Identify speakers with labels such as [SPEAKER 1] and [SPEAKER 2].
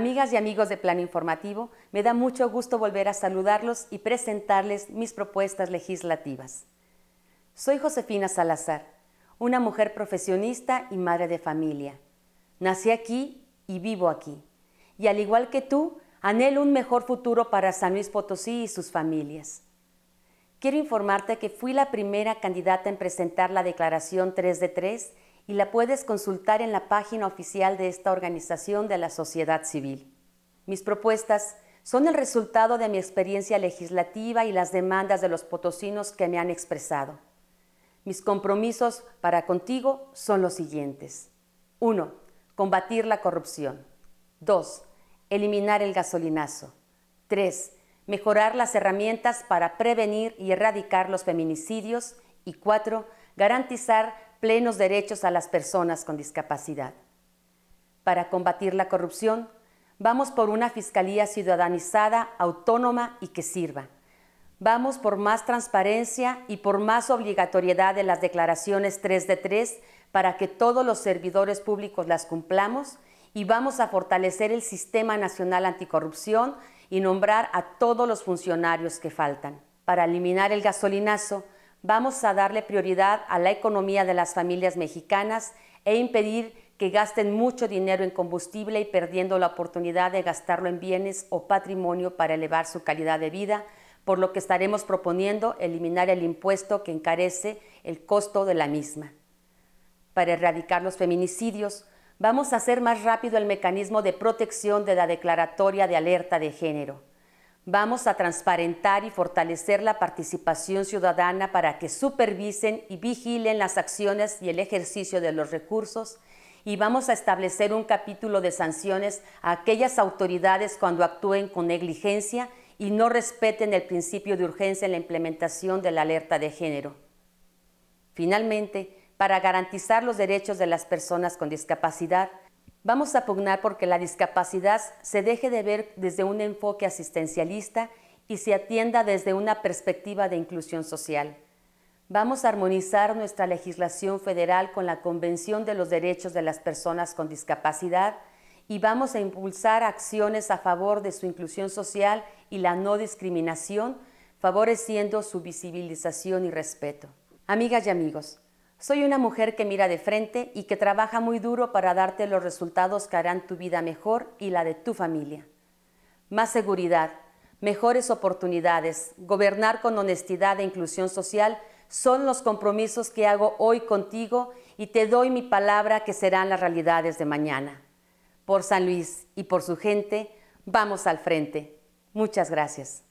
[SPEAKER 1] Amigas y amigos de Plano Informativo, me da mucho gusto volver a saludarlos y presentarles mis propuestas legislativas. Soy Josefina Salazar, una mujer profesionista y madre de familia. Nací aquí y vivo aquí. Y al igual que tú, anhelo un mejor futuro para San Luis Potosí y sus familias. Quiero informarte que fui la primera candidata en presentar la declaración 3 de 3 y la puedes consultar en la página oficial de esta organización de la sociedad civil. Mis propuestas son el resultado de mi experiencia legislativa y las demandas de los potosinos que me han expresado. Mis compromisos para contigo son los siguientes. 1. Combatir la corrupción. 2. Eliminar el gasolinazo. 3. Mejorar las herramientas para prevenir y erradicar los feminicidios. Y 4. Garantizar plenos derechos a las personas con discapacidad. Para combatir la corrupción, vamos por una fiscalía ciudadanizada, autónoma y que sirva. Vamos por más transparencia y por más obligatoriedad de las declaraciones 3 de 3 para que todos los servidores públicos las cumplamos y vamos a fortalecer el Sistema Nacional Anticorrupción y nombrar a todos los funcionarios que faltan. Para eliminar el gasolinazo, Vamos a darle prioridad a la economía de las familias mexicanas e impedir que gasten mucho dinero en combustible y perdiendo la oportunidad de gastarlo en bienes o patrimonio para elevar su calidad de vida, por lo que estaremos proponiendo eliminar el impuesto que encarece el costo de la misma. Para erradicar los feminicidios, vamos a hacer más rápido el mecanismo de protección de la declaratoria de alerta de género. Vamos a transparentar y fortalecer la participación ciudadana para que supervisen y vigilen las acciones y el ejercicio de los recursos y vamos a establecer un capítulo de sanciones a aquellas autoridades cuando actúen con negligencia y no respeten el principio de urgencia en la implementación de la alerta de género. Finalmente, para garantizar los derechos de las personas con discapacidad, Vamos a pugnar porque la discapacidad se deje de ver desde un enfoque asistencialista y se atienda desde una perspectiva de inclusión social. Vamos a armonizar nuestra legislación federal con la Convención de los Derechos de las Personas con Discapacidad y vamos a impulsar acciones a favor de su inclusión social y la no discriminación, favoreciendo su visibilización y respeto. Amigas y amigos, soy una mujer que mira de frente y que trabaja muy duro para darte los resultados que harán tu vida mejor y la de tu familia. Más seguridad, mejores oportunidades, gobernar con honestidad e inclusión social son los compromisos que hago hoy contigo y te doy mi palabra que serán las realidades de mañana. Por San Luis y por su gente, vamos al frente. Muchas gracias.